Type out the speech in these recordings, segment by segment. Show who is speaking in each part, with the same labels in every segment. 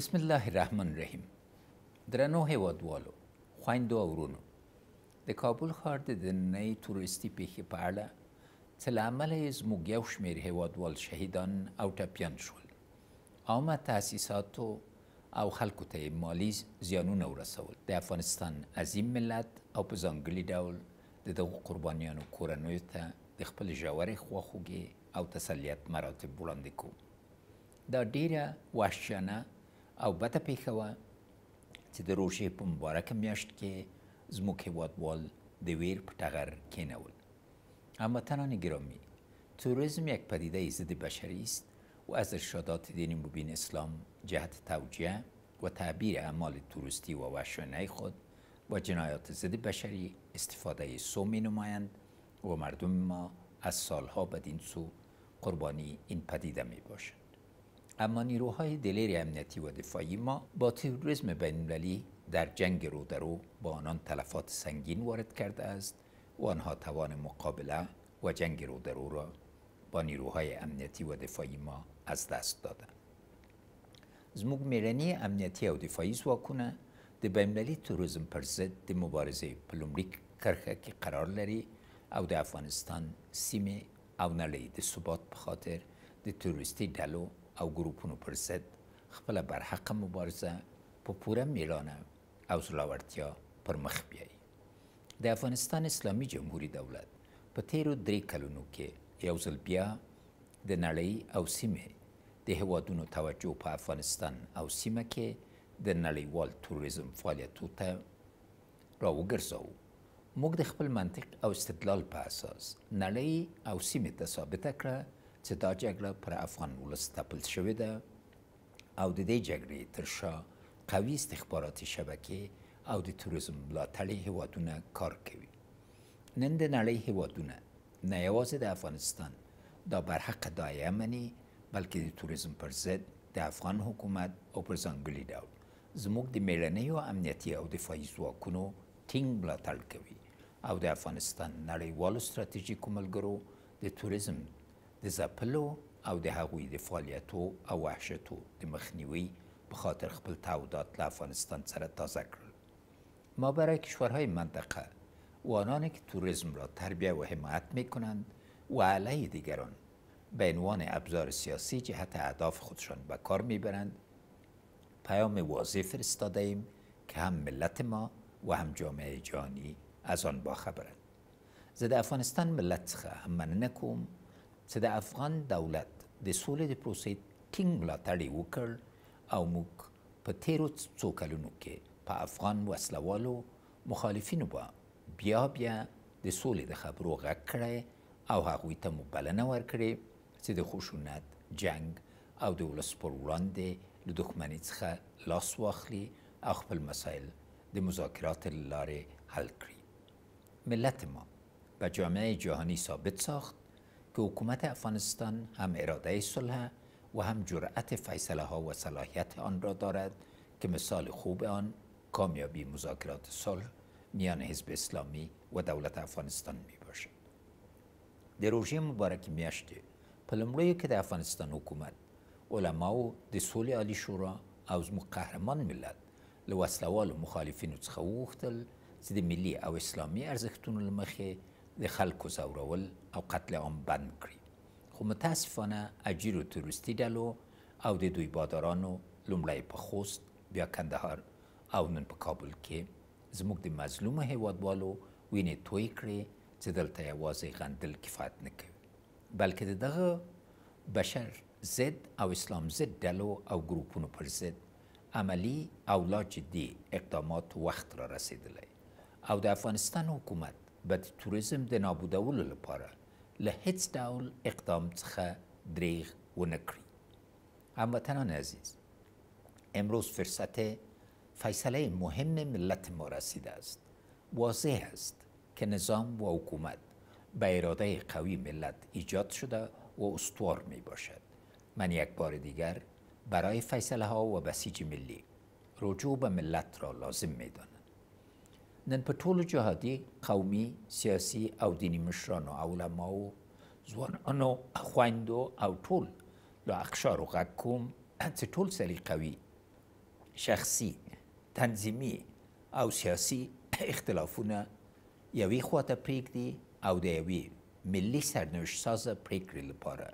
Speaker 1: بسم الله الرحمن الرحیم درنو هیوادوالو خویندو او ورونو د کابل ښار د دننۍ تورستي پیښې په اړه څه له امله یې زموږ یو شمېر هیوادوال شهیدان او ټپیان شول عامه تاسیساتو او خلکو ته یې مالي زیانونه ورسول د افغانستان عظیم ملت او په ځانګړي ډول د دغو قربانیانو کورنیو ته د خپل ژورې خواخوږۍ او تسلیت مراتب وړاندې کوو دا ډیره وحشیانه او بته پیښه چې د روژې په مبارکه میاشت کې زموږ هیوادوال د ویر په ټغر کینول هموطنان گرامی توریسم یک پدیده ضد بشری است و از ارشادات دین مبین اسلام جهت توجیه و تعبیر اعمال توریستی و وحشانه خود و جنایات ضد بشری استفاده سو می نمایند و مردم ما از سالها بدین سو قربانی این پدیده می باشند اما نیروهای دلیر امنیتی و دفاعی ما با تروریسم المللی در جنگ رو در رو با آنان تلفات سنگین وارد کرده است و آنها توان مقابله و جنگ رو در را با نیروهای امنیتی و دفاعی ما از دست دادند. زموږ امنیتی او دفاعی ځواکونه د المللی تروریسم پر ضد د مبارزه په لومړي کرښه کې قرار لري او د افغانستان سیمه او نړۍ د ثبات په خاطر د تروریستي ډلو او ګروپونو پر ضد خپل برحق مبارزه په پوره میړانه او زړورتیا پر مخ بیایي د افغانستان اسلامي جمهوریت دولت په تیرو درې کلونو کې یو ځل بیا د نړۍ او سیمې د هیوادونو توجه په افغانستان او سیمه کې د نړیوال توریزم فعالیتو ته راوګرځوو موږ د خپل منطق او استدلال په اساس نړۍ او سیمې ته ثابته کړه چې دا جګړه پر افغان ولس تپل شوې ده او د دې جګړې تر شا قوي استخباراتي شبکې او د توریزم ملاتړي هیوادونه کار کوي نن د نړۍ هیوادونه نه یوازې د افغانستان دا برحق دایه مني بلکې د توریزم پر ضد د افغان حکومت او پر ځانګړي ډول زموږ د میلنیو امنیتي او دفاعي ځواکونو ټینګ ملاتړ کوي او د افغانستان نړیوالو ستراتیژیکو ملګرو د توریزم د زپلو او د هغوی د فعالیتو او وحشتو د مخنیوی په خاطر خپل تعهدات له افغانستان سره تازه کړل ما برای کشورهای منطقه و آنانی که توریسم را تربیه و حمایت می کنند و علیه دیگران به عنوان ابزار سیاسی جهت اهداف خودشان به کار میبرند پیام واضح فرستاده ایم که هم ملت ما و هم جامعه جهانی از آن باخبرند زده افغانستان ملت خواه هم من چې د افغان دولت د سولې د پروسې ټینګ ملاتړ وکړ او موږ په تیرو څو کلونو کې په افغان وسلوالو مخالفینو به بیا بیا د سولې د خبرو غږ کړی او هغوی ته مو بلنه ورکړې چې د خشونت جنگ او د ولس پر وړاندې له دښمنۍ څخه لاس واخلي او خپل مسایل د مذاکرات لارې حل کړي ملت ما به جامعه جهانی ثابت ساخت که حکومت افغانستان هم اراده صلح و هم جرأت فیصله ها و صلاحیت آن را دارد که مثال خوب آن کامیابی مذاکرات صلح میان حزب اسلامی و دولت افغانستان می باشد. در روژه مبارک میشته پلمروی که در افغانستان حکومت علما و د سولې عالی شورا او زموږ قهرمان ملت له وسلوالو مخالفینو څخه وغوښتل چې د او اسلامی ارزښتونو له د خلکو زورول او قتل عام بند کړي خو متاسفانه اجیر و تروریستي ډلو او د دوی بادارانو لومړی په خوست بیا کندهار او نن په کابل کې زموږ د مظلومه هیوادوالو وینې توی کړې چې دلته یوازې غندل کفایت نه کوي بلکې دغه بشر ضد او اسلام ضد ډلو او ګروپونو پر ضد عملی او لا جدي اقدامات وخت را رسیدلی او د افغانستان حکومت توریسم توریزم نابودولو لپاره له هیچ داول اقدام څخه دریغ و اما هموطنان عزیز امروز فرصت فیصله مهم ملت ما رسیده است واضح است که نظام و حکومت به اراده قوی ملت ایجاد شده و استوار می باشد من یک بار دیگر برای فیصله ها و بسیج ملی رجوع به ملت را لازم می دانم نن په ټولو جهادي قومي سیاسي او دینی مشرانو علماو ځوانانو خویندو او ټول له اقشارو غږ کوم چې ټول سلیقوي شخصي تنظیمي او سیاسي اختلافونه یوې خواته پرېږدي او د یوې ملي سرنوشت سازه پرېکړې لپاره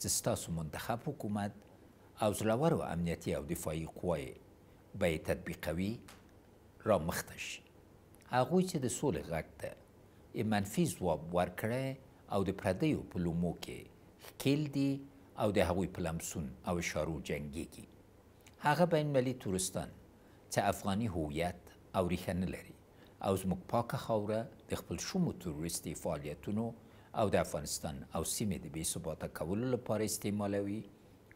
Speaker 1: چې ستاسو منتخب حکومت او زړورو امنیتي او دفاعي قوای به یې تطبیقوي را مخته شي هغوی چې د سولې غږ ته منفي ځواب ورکړی او د پردیو په لومو کې ښکیل دي او د هغوی په لمسون او اشارو جنګیږي هغه بین المللي تورستان چې افغاني هویت او ریښه نه لري او زموږ پاکه خاوره د خپل شومو تروریستي فعالیتونو او د افغانستان او سیمې د بې ثباته کولو لپاره استعمالوي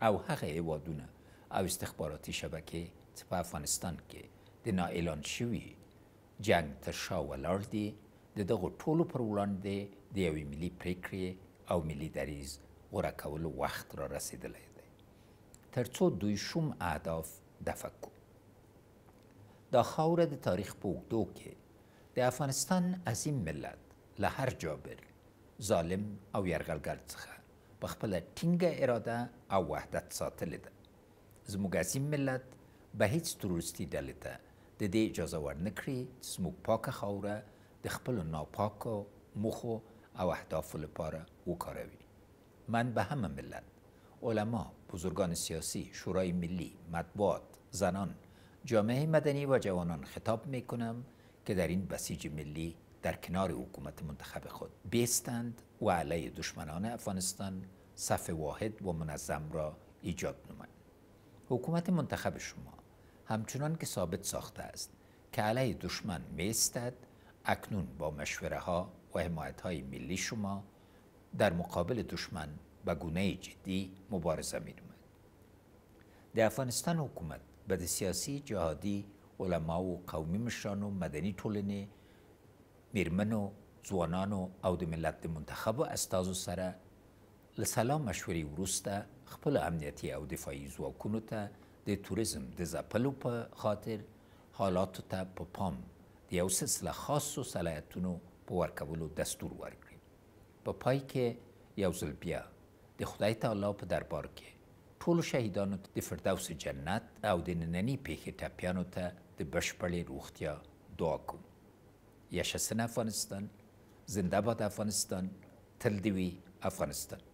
Speaker 1: او هغه هیوادونه او استخباراتي شبکې چې په افغانستان کې د نااعلان شوي جنگ تر شا ولاړ دی د دغو ټولو پر وړاندې د یوې ملي پریکړې او ملي دریز غوره کولو وخت را رسیدلی دی تر څو دوی شوم اهداف دفع کړو دا خاوره د تاریخ په اوږدو کې د افغانستان عظیم ملت له هر جابر ظالم او یرغلګر څخه په خپله ټینګه اراده او وحدت ساتلې ده زموږ عظیم ملت به هیڅ تروریستي ډلې ته د دې اجازه ورنکړي چې پاکه خاوره د خپل ناپاکو مخو او اهداف لپاره وکاروی من به همه ملت علما بزرگان سیاسی شورای ملی مطبوعات زنان جامعه مدنی و جوانان خطاب می که در این بسیج ملی در کنار حکومت منتخب خود بیستند و علیه دشمنان افغانستان صف واحد و منظم را ایجاد نمایند حکومت منتخب شما همچنان که ثابت ساخته است که علیه دشمن میستد اکنون با مشوره ها و حمایت های ملی شما در مقابل دشمن به گونه جدی مبارزه می نمید. در افغانستان حکومت به سیاسی جهادی علما و قومی مشران و میرمن و زوانان و او د ملت منتخب و استازو سره له سلام مشورې وروسته خپل امنیتی او دفاعی ځواکونو ته د توریزم د زپلو په خاطر حالاتو ته په پام د یو سلسله خاصو صلاحیتونو په ورکولو دستور ورکړي په پای کې یو ځل بیا د خدای تعالی په دربار کې ټولو شهیدانو د فردوس جنت او د ننني پیښې ټپیانو ته د بشپړې روغتیا دعا کوم یشسن افغانستان زنده باد افغانستان تل افغانستان